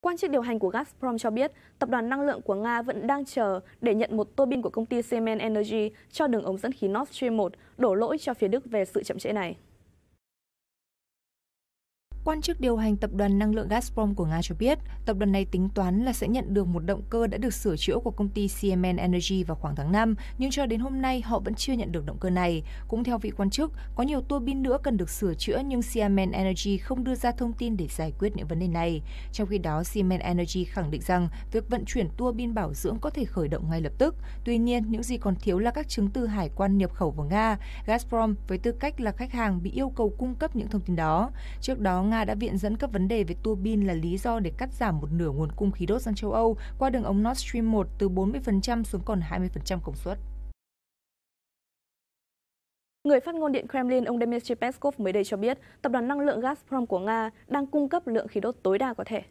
Quan chức điều hành của Gazprom cho biết, tập đoàn năng lượng của Nga vẫn đang chờ để nhận một tua bin của công ty Siemens Energy cho đường ống dẫn khí Nord Stream 1 đổ lỗi cho phía Đức về sự chậm trễ này. Quan chức điều hành tập đoàn năng lượng Gazprom của Nga cho biết, tập đoàn này tính toán là sẽ nhận được một động cơ đã được sửa chữa của công ty CMN Energy vào khoảng tháng 5, nhưng cho đến hôm nay họ vẫn chưa nhận được động cơ này. Cũng theo vị quan chức, có nhiều tua bin nữa cần được sửa chữa nhưng CMN Energy không đưa ra thông tin để giải quyết những vấn đề này. Trong khi đó, CMN Energy khẳng định rằng việc vận chuyển tua bin bảo dưỡng có thể khởi động ngay lập tức. Tuy nhiên, những gì còn thiếu là các chứng từ hải quan nhập khẩu vào Nga. Gazprom với tư cách là khách hàng bị yêu cầu cung cấp những thông tin đó. Trước đó, Nga Nga đã viện dẫn các vấn đề về tua bin là lý do để cắt giảm một nửa nguồn cung khí đốt sang châu Âu qua đường ống Nord Stream 1 từ 40% xuống còn 20% công suất. Người phát ngôn điện Kremlin ông Dmitry Peskov mới đây cho biết, tập đoàn năng lượng Gazprom của Nga đang cung cấp lượng khí đốt tối đa có thể.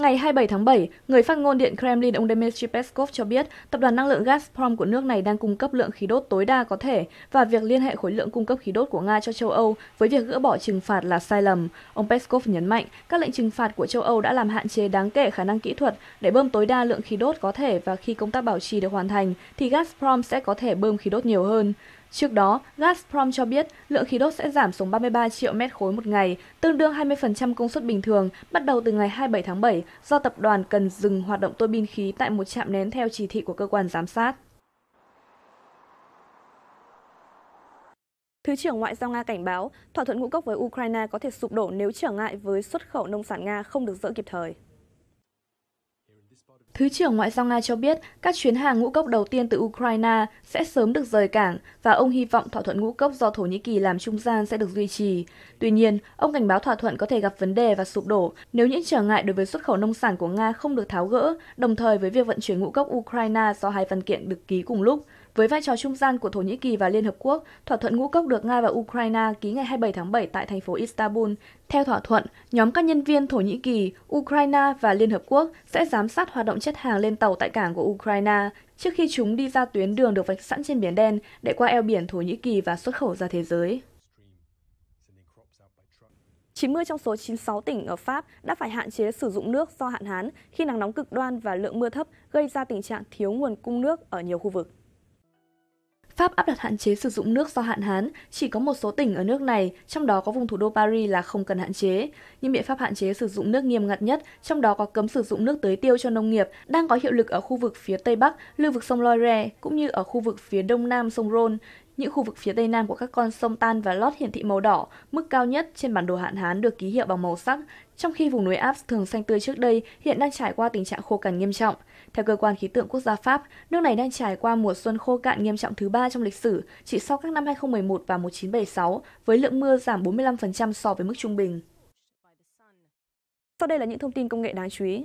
Ngày 27 tháng 7, người phát ngôn Điện Kremlin ông Dmitry Peskov cho biết tập đoàn năng lượng Gazprom của nước này đang cung cấp lượng khí đốt tối đa có thể và việc liên hệ khối lượng cung cấp khí đốt của Nga cho châu Âu với việc gỡ bỏ trừng phạt là sai lầm. Ông Peskov nhấn mạnh các lệnh trừng phạt của châu Âu đã làm hạn chế đáng kể khả năng kỹ thuật để bơm tối đa lượng khí đốt có thể và khi công tác bảo trì được hoàn thành thì Gazprom sẽ có thể bơm khí đốt nhiều hơn. Trước đó, Gazprom cho biết lượng khí đốt sẽ giảm xuống 33 triệu mét khối một ngày, tương đương 20% công suất bình thường, bắt đầu từ ngày 27 tháng 7, do tập đoàn cần dừng hoạt động tua bin khí tại một trạm nén theo chỉ thị của cơ quan giám sát. Thứ trưởng Ngoại giao Nga cảnh báo, thỏa thuận ngũ cốc với Ukraine có thể sụp đổ nếu trở ngại với xuất khẩu nông sản Nga không được dỡ kịp thời. Thứ trưởng Ngoại giao Nga cho biết các chuyến hàng ngũ cốc đầu tiên từ Ukraine sẽ sớm được rời cảng và ông hy vọng thỏa thuận ngũ cốc do Thổ Nhĩ Kỳ làm trung gian sẽ được duy trì. Tuy nhiên, ông cảnh báo thỏa thuận có thể gặp vấn đề và sụp đổ nếu những trở ngại đối với xuất khẩu nông sản của Nga không được tháo gỡ, đồng thời với việc vận chuyển ngũ cốc Ukraine do hai văn kiện được ký cùng lúc. Với vai trò trung gian của Thổ Nhĩ Kỳ và Liên Hợp Quốc, thỏa thuận ngũ cốc được Nga và Ukraine ký ngày 27 tháng 7 tại thành phố Istanbul. Theo thỏa thuận, nhóm các nhân viên Thổ Nhĩ Kỳ, Ukraine và Liên Hợp Quốc sẽ giám sát hoạt động chất hàng lên tàu tại cảng của Ukraine trước khi chúng đi ra tuyến đường được vạch sẵn trên Biển Đen để qua eo biển Thổ Nhĩ Kỳ và xuất khẩu ra thế giới. 90 trong số 96 tỉnh ở Pháp đã phải hạn chế sử dụng nước do hạn hán khi nắng nóng cực đoan và lượng mưa thấp gây ra tình trạng thiếu nguồn cung nước ở nhiều khu vực. Pháp áp đặt hạn chế sử dụng nước do hạn hán, chỉ có một số tỉnh ở nước này, trong đó có vùng thủ đô Paris là không cần hạn chế. Những biện pháp hạn chế sử dụng nước nghiêm ngặt nhất, trong đó có cấm sử dụng nước tưới tiêu cho nông nghiệp, đang có hiệu lực ở khu vực phía Tây Bắc, lưu vực sông Loire, cũng như ở khu vực phía Đông Nam sông Rhône. Những khu vực phía tây nam của các con sông Tan và Lot hiển thị màu đỏ, mức cao nhất trên bản đồ hạn hán được ký hiệu bằng màu sắc. Trong khi vùng núi Alps thường xanh tươi trước đây hiện đang trải qua tình trạng khô cằn nghiêm trọng. Theo cơ quan khí tượng quốc gia Pháp, nước này đang trải qua mùa xuân khô cạn nghiêm trọng thứ ba trong lịch sử, chỉ sau các năm 2011 và 1976, với lượng mưa giảm 45% so với mức trung bình. Sau đây là những thông tin công nghệ đáng chú ý.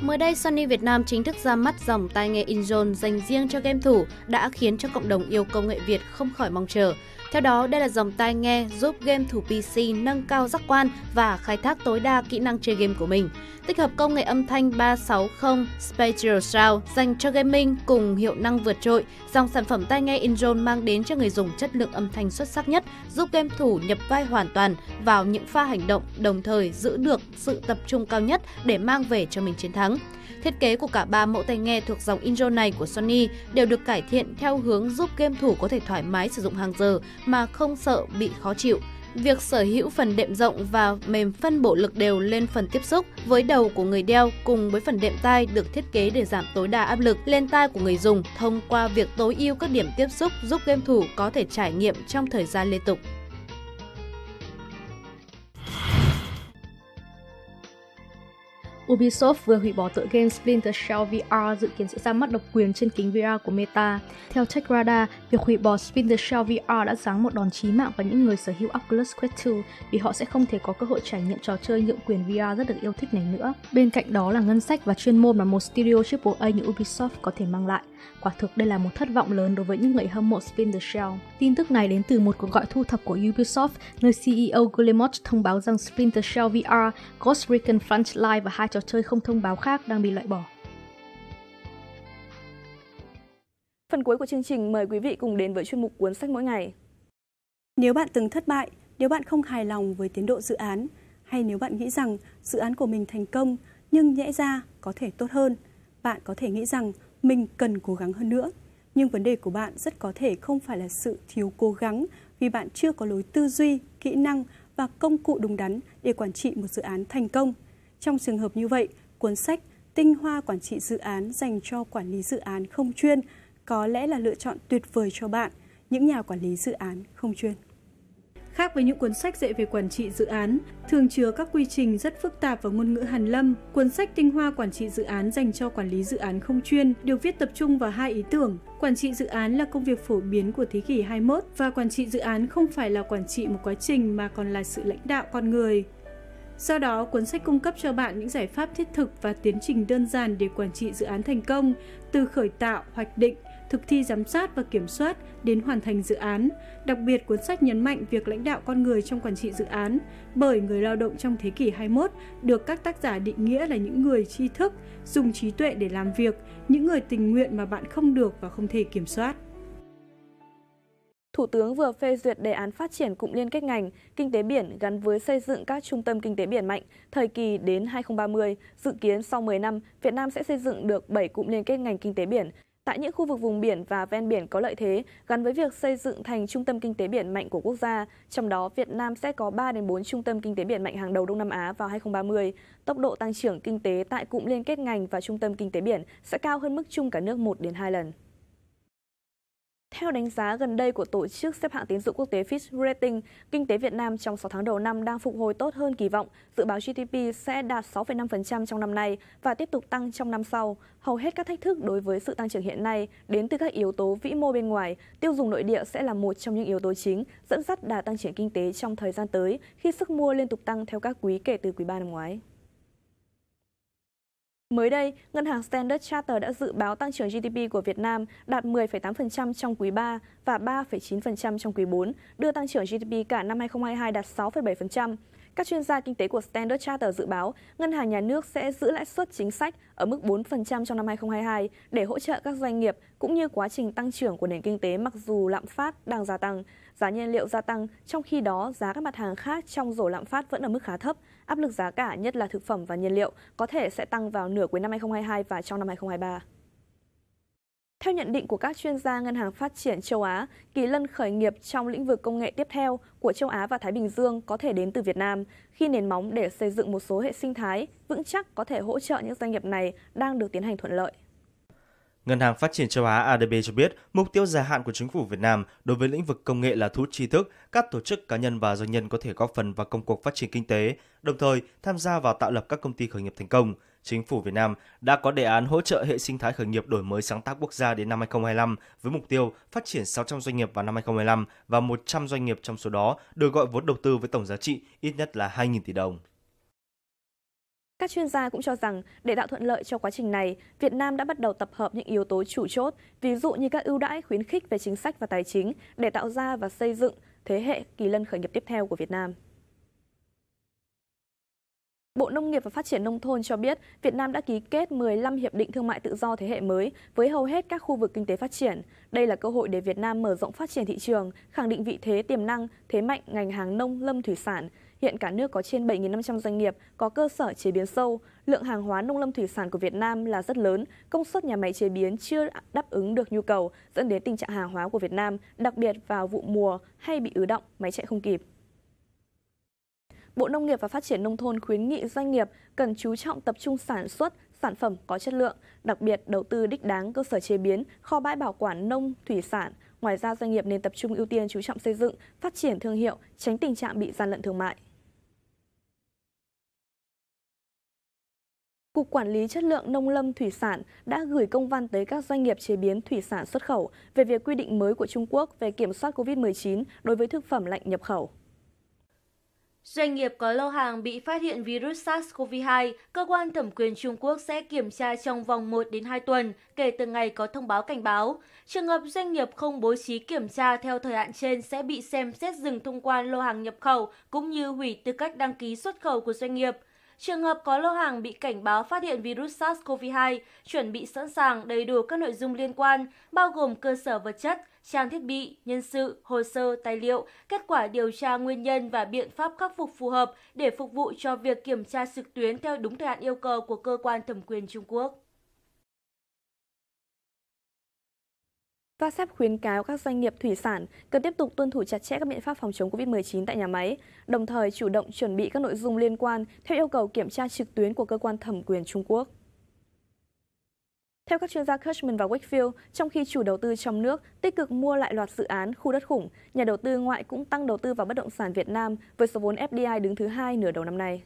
Mới đây, Sony Việt Nam chính thức ra mắt dòng tai nghe InZone dành riêng cho game thủ đã khiến cho cộng đồng yêu công nghệ Việt không khỏi mong chờ. Theo đó, đây là dòng tai nghe giúp game thủ PC nâng cao giác quan và khai thác tối đa kỹ năng chơi game của mình. Tích hợp công nghệ âm thanh 360 Spatial Sound dành cho gaming cùng hiệu năng vượt trội, dòng sản phẩm tai nghe Inzone mang đến cho người dùng chất lượng âm thanh xuất sắc nhất, giúp game thủ nhập vai hoàn toàn vào những pha hành động, đồng thời giữ được sự tập trung cao nhất để mang về cho mình chiến thắng. Thiết kế của cả ba mẫu tai nghe thuộc dòng Injo này của Sony đều được cải thiện theo hướng giúp game thủ có thể thoải mái sử dụng hàng giờ mà không sợ bị khó chịu. Việc sở hữu phần đệm rộng và mềm phân bổ lực đều lên phần tiếp xúc với đầu của người đeo cùng với phần đệm tai được thiết kế để giảm tối đa áp lực lên tai của người dùng thông qua việc tối ưu các điểm tiếp xúc giúp game thủ có thể trải nghiệm trong thời gian liên tục. Ubisoft vừa hủy bỏ tựa game Splinter Cell VR dự kiến sẽ ra mắt độc quyền trên kính VR của Meta. Theo TechRadar, việc hủy bỏ Splinter Cell VR đã giáng một đòn chí mạng vào những người sở hữu Oculus Quest 2 vì họ sẽ không thể có cơ hội trải nghiệm trò chơi nhượng quyền VR rất được yêu thích này nữa. Bên cạnh đó là ngân sách và chuyên môn mà một studio AAA như Ubisoft có thể mang lại. Quả thực đây là một thất vọng lớn đối với những người hâm mộ Splinter Cell. Tin tức này đến từ một cuộc gọi thu thập của Ubisoft, nơi CEO Guillemot thông báo rằng Splinter Cell VR, Ghost Recon Frontline và hai trò chơi không thông báo khác đang bị loại bỏ. Phần cuối của chương trình mời quý vị cùng đến với chuyên mục cuốn sách mỗi ngày. Nếu bạn từng thất bại, nếu bạn không hài lòng với tiến độ dự án, hay nếu bạn nghĩ rằng dự án của mình thành công nhưng nhẽ ra có thể tốt hơn, bạn có thể nghĩ rằng mình cần cố gắng hơn nữa. Nhưng vấn đề của bạn rất có thể không phải là sự thiếu cố gắng vì bạn chưa có lối tư duy, kỹ năng và công cụ đúng đắn để quản trị một dự án thành công. Trong trường hợp như vậy, cuốn sách Tinh hoa quản trị dự án dành cho quản lý dự án không chuyên có lẽ là lựa chọn tuyệt vời cho bạn, những nhà quản lý dự án không chuyên. Khác với những cuốn sách dạy về quản trị dự án, thường chứa các quy trình rất phức tạp và ngôn ngữ hàn lâm, cuốn sách tinh hoa quản trị dự án dành cho quản lý dự án không chuyên được viết tập trung vào hai ý tưởng. Quản trị dự án là công việc phổ biến của thế kỷ 21 và quản trị dự án không phải là quản trị một quá trình mà còn là sự lãnh đạo con người. Do đó, cuốn sách cung cấp cho bạn những giải pháp thiết thực và tiến trình đơn giản để quản trị dự án thành công, từ khởi tạo, hoạch định, thực thi giám sát và kiểm soát đến hoàn thành dự án. Đặc biệt, cuốn sách nhấn mạnh việc lãnh đạo con người trong quản trị dự án, bởi người lao động trong thế kỷ 21 được các tác giả định nghĩa là những người tri thức, dùng trí tuệ để làm việc, những người tình nguyện mà bạn không được và không thể kiểm soát. Thủ tướng vừa phê duyệt đề án phát triển cụm liên kết ngành kinh tế biển gắn với xây dựng các trung tâm kinh tế biển mạnh thời kỳ đến 2030. Dự kiến sau 10 năm, Việt Nam sẽ xây dựng được 7 cụm liên kết ngành kinh tế biển tại những khu vực vùng biển và ven biển có lợi thế gắn với việc xây dựng thành trung tâm kinh tế biển mạnh của quốc gia. Trong đó, Việt Nam sẽ có 3 đến 4 trung tâm kinh tế biển mạnh hàng đầu Đông Nam Á vào 2030. Tốc độ tăng trưởng kinh tế tại cụm liên kết ngành và trung tâm kinh tế biển sẽ cao hơn mức chung cả nước 1 đến 2 lần. Theo đánh giá gần đây của tổ chức xếp hạng tín dụng quốc tế Fitch Rating, kinh tế Việt Nam trong 6 tháng đầu năm đang phục hồi tốt hơn kỳ vọng, dự báo GDP sẽ đạt 6,5% trong năm nay và tiếp tục tăng trong năm sau. Hầu hết các thách thức đối với sự tăng trưởng hiện nay đến từ các yếu tố vĩ mô bên ngoài, tiêu dùng nội địa sẽ là một trong những yếu tố chính dẫn dắt đà tăng trưởng kinh tế trong thời gian tới khi sức mua liên tục tăng theo các quý kể từ quý 3 năm ngoái. Mới đây, ngân hàng Standard Charter đã dự báo tăng trưởng GDP của Việt Nam đạt 10,8% trong quý 3 và 3,9% trong quý 4, đưa tăng trưởng GDP cả năm 2022 đạt 6,7%. Các chuyên gia kinh tế của Standard Charter dự báo ngân hàng nhà nước sẽ giữ lãi suất chính sách ở mức 4% trong năm 2022 để hỗ trợ các doanh nghiệp cũng như quá trình tăng trưởng của nền kinh tế mặc dù lạm phát đang gia tăng, giá nhiên liệu gia tăng, trong khi đó giá các mặt hàng khác trong rổ lạm phát vẫn ở mức khá thấp, áp lực giá cả nhất là thực phẩm và nhiên liệu có thể sẽ tăng vào nửa cuối năm 2022 và trong năm 2023. Theo nhận định của các chuyên gia Ngân hàng Phát triển châu Á, kỳ lân khởi nghiệp trong lĩnh vực công nghệ tiếp theo của châu Á và Thái Bình Dương có thể đến từ Việt Nam, khi nền móng để xây dựng một số hệ sinh thái vững chắc có thể hỗ trợ những doanh nghiệp này đang được tiến hành thuận lợi. Ngân hàng Phát triển châu Á ADB cho biết, mục tiêu dài hạn của chính phủ Việt Nam đối với lĩnh vực công nghệ là thu hút tri thức, các tổ chức cá nhân và doanh nhân có thể góp phần vào công cuộc phát triển kinh tế, đồng thời tham gia vào tạo lập các công ty khởi nghiệp thành công – Chính phủ Việt Nam đã có đề án hỗ trợ hệ sinh thái khởi nghiệp đổi mới sáng tạo quốc gia đến năm 2025 với mục tiêu phát triển 600 doanh nghiệp vào năm 2025 và 100 doanh nghiệp trong số đó được gọi vốn đầu tư với tổng giá trị ít nhất là 2.000 tỷ đồng. Các chuyên gia cũng cho rằng để tạo thuận lợi cho quá trình này, Việt Nam đã bắt đầu tập hợp những yếu tố chủ chốt, ví dụ như các ưu đãi khuyến khích về chính sách và tài chính để tạo ra và xây dựng thế hệ kỳ lân khởi nghiệp tiếp theo của Việt Nam. Bộ Nông nghiệp và Phát triển Nông thôn cho biết Việt Nam đã ký kết 15 hiệp định thương mại tự do thế hệ mới với hầu hết các khu vực kinh tế phát triển. Đây là cơ hội để Việt Nam mở rộng phát triển thị trường, khẳng định vị thế tiềm năng, thế mạnh ngành hàng nông, lâm thủy sản. Hiện cả nước có trên 7.500 doanh nghiệp có cơ sở chế biến sâu. Lượng hàng hóa nông lâm thủy sản của Việt Nam là rất lớn, công suất nhà máy chế biến chưa đáp ứng được nhu cầu, dẫn đến tình trạng hàng hóa của Việt Nam, đặc biệt vào vụ mùa hay bị ứ động, máy chạy không kịp. Bộ Nông nghiệp và Phát triển Nông thôn khuyến nghị doanh nghiệp cần chú trọng tập trung sản xuất, sản phẩm có chất lượng, đặc biệt đầu tư đích đáng cơ sở chế biến, kho bãi bảo quản nông, thủy sản. Ngoài ra, doanh nghiệp nên tập trung ưu tiên chú trọng xây dựng, phát triển thương hiệu, tránh tình trạng bị gian lận thương mại. Cục Quản lý Chất lượng Nông lâm Thủy sản đã gửi công văn tới các doanh nghiệp chế biến thủy sản xuất khẩu về việc quy định mới của Trung Quốc về kiểm soát COVID-19 đối với thực phẩm lạnh nhập khẩu. Doanh nghiệp có lô hàng bị phát hiện virus SARS-CoV-2, cơ quan thẩm quyền Trung Quốc sẽ kiểm tra trong vòng 1 đến 2 tuần kể từ ngày có thông báo cảnh báo. Trường hợp doanh nghiệp không bố trí kiểm tra theo thời hạn trên sẽ bị xem xét dừng thông quan lô hàng nhập khẩu cũng như hủy tư cách đăng ký xuất khẩu của doanh nghiệp. Trường hợp có lô hàng bị cảnh báo phát hiện virus SARS-CoV-2, chuẩn bị sẵn sàng đầy đủ các nội dung liên quan, bao gồm cơ sở vật chất, trang thiết bị, nhân sự, hồ sơ, tài liệu, kết quả điều tra nguyên nhân và biện pháp khắc phục phù hợp để phục vụ cho việc kiểm tra trực tuyến theo đúng thời hạn yêu cầu của cơ quan thẩm quyền Trung Quốc. VASAP khuyến cáo các doanh nghiệp thủy sản cần tiếp tục tuân thủ chặt chẽ các biện pháp phòng chống COVID-19 tại nhà máy, đồng thời chủ động chuẩn bị các nội dung liên quan theo yêu cầu kiểm tra trực tuyến của cơ quan thẩm quyền Trung Quốc. Theo các chuyên gia Cushman và Wakefield, trong khi chủ đầu tư trong nước tích cực mua lại loạt dự án khu đất khủng, nhà đầu tư ngoại cũng tăng đầu tư vào bất động sản Việt Nam với số vốn FDI đứng thứ hai nửa đầu năm nay.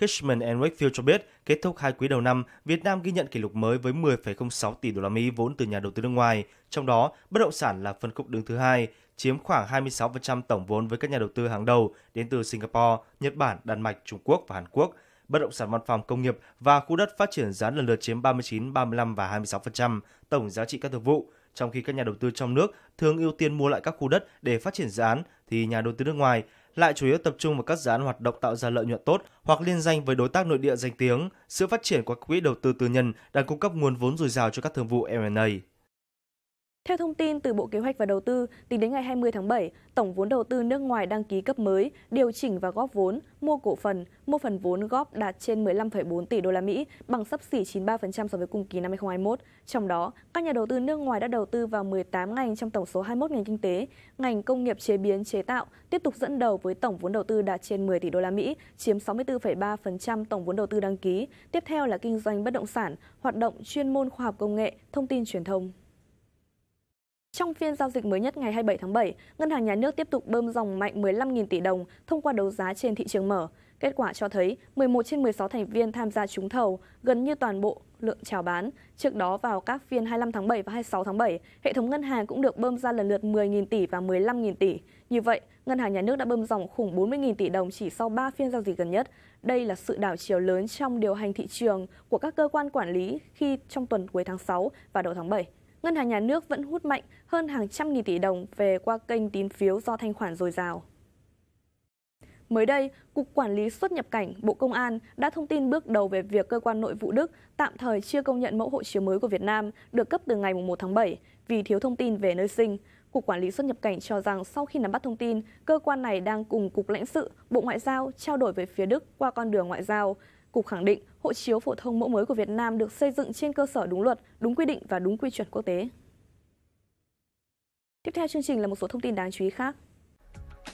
Cushman and Wakefield cho biết, kết thúc hai quý đầu năm, Việt Nam ghi nhận kỷ lục mới với 10,06 tỷ đô la Mỹ vốn từ nhà đầu tư nước ngoài, trong đó bất động sản là phân khúc đứng thứ hai, chiếm khoảng 26% tổng vốn với các nhà đầu tư hàng đầu đến từ Singapore, Nhật Bản, Đan Mạch, Trung Quốc và Hàn Quốc – bất động sản văn phòng công nghiệp và khu đất phát triển giá lần lượt chiếm 39, 35 và 26% tổng giá trị các thương vụ, trong khi các nhà đầu tư trong nước thường ưu tiên mua lại các khu đất để phát triển dự án thì nhà đầu tư nước ngoài lại chủ yếu tập trung vào các dự án hoạt động tạo ra lợi nhuận tốt hoặc liên danh với đối tác nội địa danh tiếng. Sự phát triển của quỹ đầu tư tư nhân đang cung cấp nguồn vốn dồi dào cho các thương vụ M&A. Theo thông tin từ Bộ Kế hoạch và Đầu tư, tính đến ngày 20 tháng 7, tổng vốn đầu tư nước ngoài đăng ký cấp mới, điều chỉnh và góp vốn, mua cổ phần, mua phần vốn góp đạt trên 15,4 tỷ đô la Mỹ, bằng sấp xỉ 93% so với cùng kỳ năm 2021. Trong đó, các nhà đầu tư nước ngoài đã đầu tư vào 18 ngành trong tổng số 21 ngành kinh tế, ngành công nghiệp chế biến chế tạo tiếp tục dẫn đầu với tổng vốn đầu tư đạt trên 10 tỷ đô la Mỹ, chiếm 64,3% tổng vốn đầu tư đăng ký. Tiếp theo là kinh doanh bất động sản, hoạt động chuyên môn khoa học công nghệ, thông tin truyền thông. Trong phiên giao dịch mới nhất ngày 27 tháng 7, Ngân hàng Nhà nước tiếp tục bơm dòng mạnh 15.000 tỷ đồng thông qua đấu giá trên thị trường mở. Kết quả cho thấy 11 trên 16 thành viên tham gia trúng thầu, gần như toàn bộ lượng chào bán. Trước đó vào các phiên 25 tháng 7 và 26 tháng 7, hệ thống ngân hàng cũng được bơm ra lần lượt 10.000 tỷ và 15.000 tỷ. Như vậy, Ngân hàng Nhà nước đã bơm dòng khủng 40.000 tỷ đồng chỉ sau 3 phiên giao dịch gần nhất. Đây là sự đảo chiều lớn trong điều hành thị trường của các cơ quan quản lý khi trong tuần cuối tháng 6 và đầu tháng 7. Ngân hàng Nhà nước vẫn hút mạnh hơn hàng trăm nghìn tỷ đồng về qua kênh tín phiếu do thanh khoản dồi dào. Mới đây, Cục Quản lý xuất nhập cảnh Bộ Công an đã thông tin bước đầu về việc cơ quan nội vụ Đức tạm thời chưa công nhận mẫu hộ chiếu mới của Việt Nam được cấp từ ngày 1 tháng 7 vì thiếu thông tin về nơi sinh. Cục Quản lý xuất nhập cảnh cho rằng sau khi nắm bắt thông tin, cơ quan này đang cùng Cục lãnh sự, Bộ Ngoại giao trao đổi với phía Đức qua con đường ngoại giao. Cục khẳng định hộ chiếu phổ thông mẫu mới của Việt Nam được xây dựng trên cơ sở đúng luật, đúng quy định và đúng quy chuẩn quốc tế. Tiếp theo chương trình là một số thông tin đáng chú ý khác.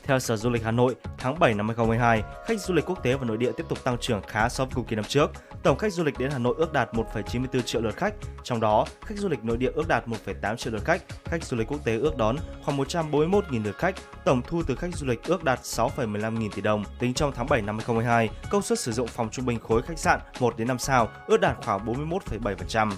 Theo Sở Du lịch Hà Nội, tháng 7 năm 2022, khách du lịch quốc tế và nội địa tiếp tục tăng trưởng khá so với cùng kỳ năm trước. Tổng khách du lịch đến Hà Nội ước đạt 1,94 triệu lượt khách, trong đó khách du lịch nội địa ước đạt 1,8 triệu lượt khách, khách du lịch quốc tế ước đón khoảng 141.000 lượt khách, tổng thu từ khách du lịch ước đạt 6,15 nghìn tỷ đồng. Tính trong tháng 7 năm 2022, công suất sử dụng phòng trung bình khối khách sạn 1 đến 5 sao ước đạt khoảng 41,7%.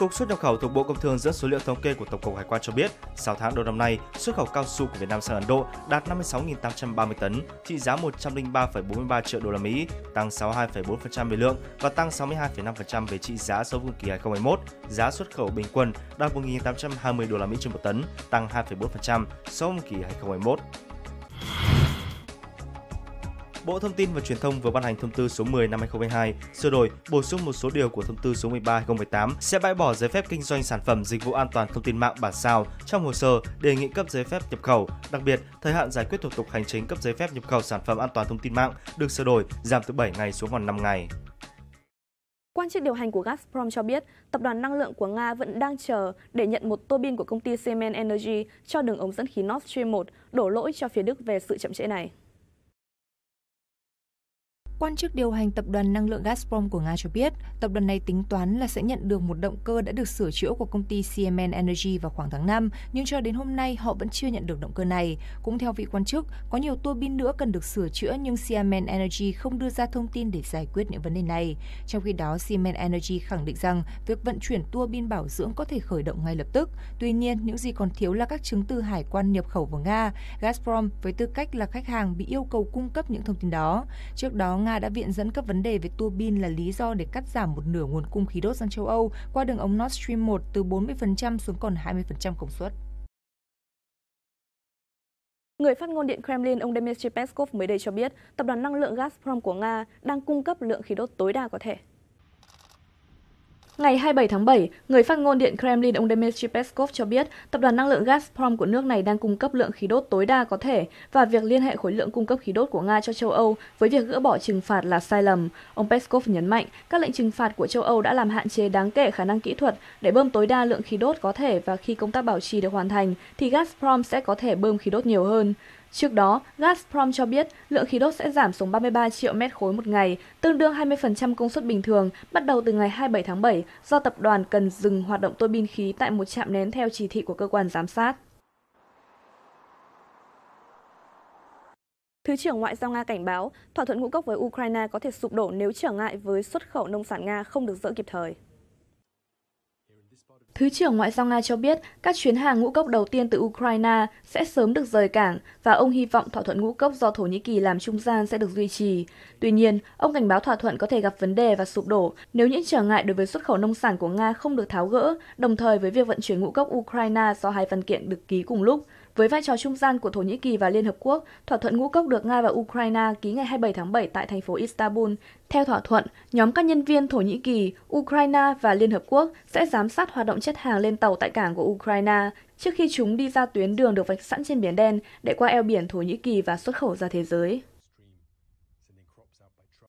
Cục xuất nhập khẩu thuộc Bộ Công Thương dẫn số liệu thống kê của Tổng cục Hải quan cho biết, 6 tháng đầu năm nay, xuất khẩu cao su của Việt Nam sang Ấn Độ đạt 56.830 tấn, trị giá 103,43 triệu đô la Mỹ, tăng 62,4% về lượng và tăng 62,5% về trị giá so với cùng kỳ 2021. Giá xuất khẩu bình quân đạt 1.820 đô la Mỹ trên một tấn, tăng 2,4% so với cùng kỳ 2021. Bộ Thông tin và Truyền thông vừa ban hành thông tư số 10 năm 2022 sửa đổi, bổ sung một số điều của thông tư số 13/2018 sẽ bãi bỏ giấy phép kinh doanh sản phẩm dịch vụ an toàn thông tin mạng bản sao trong hồ sơ đề nghị cấp giấy phép nhập khẩu. Đặc biệt, thời hạn giải quyết thủ tục hành chính cấp giấy phép nhập khẩu sản phẩm an toàn thông tin mạng được sửa đổi giảm từ 7 ngày xuống còn 5 ngày. Quan chức điều hành của Gazprom cho biết, tập đoàn năng lượng của Nga vẫn đang chờ để nhận một tua bin của công ty Siemens Energy cho đường ống dẫn khí Nord Stream 1 đổ lỗi cho phía Đức về sự chậm trễ này. Quan chức điều hành tập đoàn năng lượng Gazprom của Nga cho biết, tập đoàn này tính toán là sẽ nhận được một động cơ đã được sửa chữa của công ty CMN Energy vào khoảng tháng 5, nhưng cho đến hôm nay họ vẫn chưa nhận được động cơ này. Cũng theo vị quan chức, có nhiều tua bin nữa cần được sửa chữa nhưng CMN Energy không đưa ra thông tin để giải quyết những vấn đề này. Trong khi đó, CMN Energy khẳng định rằng việc vận chuyển tua bin bảo dưỡng có thể khởi động ngay lập tức. Tuy nhiên, những gì còn thiếu là các chứng từ hải quan nhập khẩu vào Nga. Gazprom với tư cách là khách hàng bị yêu cầu cung cấp những thông tin đó. Trước đó, Nga Nga đã viện dẫn các vấn đề về tua bin là lý do để cắt giảm một nửa nguồn cung khí đốt sang châu Âu qua đường ống Nord Stream 1 từ 40% xuống còn 20% công suất. Người phát ngôn điện Kremlin ông Dmitry Peskov mới đây cho biết, tập đoàn năng lượng Gazprom của Nga đang cung cấp lượng khí đốt tối đa có thể. Ngày 27 tháng 7, người phát ngôn Điện Kremlin ông Dmitry Peskov cho biết tập đoàn năng lượng Gazprom của nước này đang cung cấp lượng khí đốt tối đa có thể và việc liên hệ khối lượng cung cấp khí đốt của Nga cho châu Âu với việc gỡ bỏ trừng phạt là sai lầm. Ông Peskov nhấn mạnh các lệnh trừng phạt của châu Âu đã làm hạn chế đáng kể khả năng kỹ thuật để bơm tối đa lượng khí đốt có thể và khi công tác bảo trì được hoàn thành thì Gazprom sẽ có thể bơm khí đốt nhiều hơn. Trước đó, Gazprom cho biết lượng khí đốt sẽ giảm xuống 33 triệu mét khối một ngày, tương đương 20% công suất bình thường, bắt đầu từ ngày 27 tháng 7, do tập đoàn cần dừng hoạt động tua bin khí tại một trạm nén theo chỉ thị của cơ quan giám sát. Thứ trưởng Ngoại giao Nga cảnh báo, thỏa thuận ngũ cốc với Ukraine có thể sụp đổ nếu trở ngại với xuất khẩu nông sản Nga không được dỡ kịp thời. Thứ trưởng Ngoại giao Nga cho biết các chuyến hàng ngũ cốc đầu tiên từ Ukraine sẽ sớm được rời cảng và ông hy vọng thỏa thuận ngũ cốc do Thổ Nhĩ Kỳ làm trung gian sẽ được duy trì. Tuy nhiên, ông cảnh báo thỏa thuận có thể gặp vấn đề và sụp đổ nếu những trở ngại đối với xuất khẩu nông sản của Nga không được tháo gỡ, đồng thời với việc vận chuyển ngũ cốc Ukraine do hai văn kiện được ký cùng lúc. Với vai trò trung gian của Thổ Nhĩ Kỳ và Liên Hợp Quốc, thỏa thuận ngũ cốc được Nga và Ukraine ký ngày 27 tháng 7 tại thành phố Istanbul. Theo thỏa thuận, nhóm các nhân viên Thổ Nhĩ Kỳ, Ukraine và Liên Hợp Quốc sẽ giám sát hoạt động chất hàng lên tàu tại cảng của Ukraine trước khi chúng đi ra tuyến đường được vạch sẵn trên Biển Đen để qua eo biển Thổ Nhĩ Kỳ và xuất khẩu ra thế giới.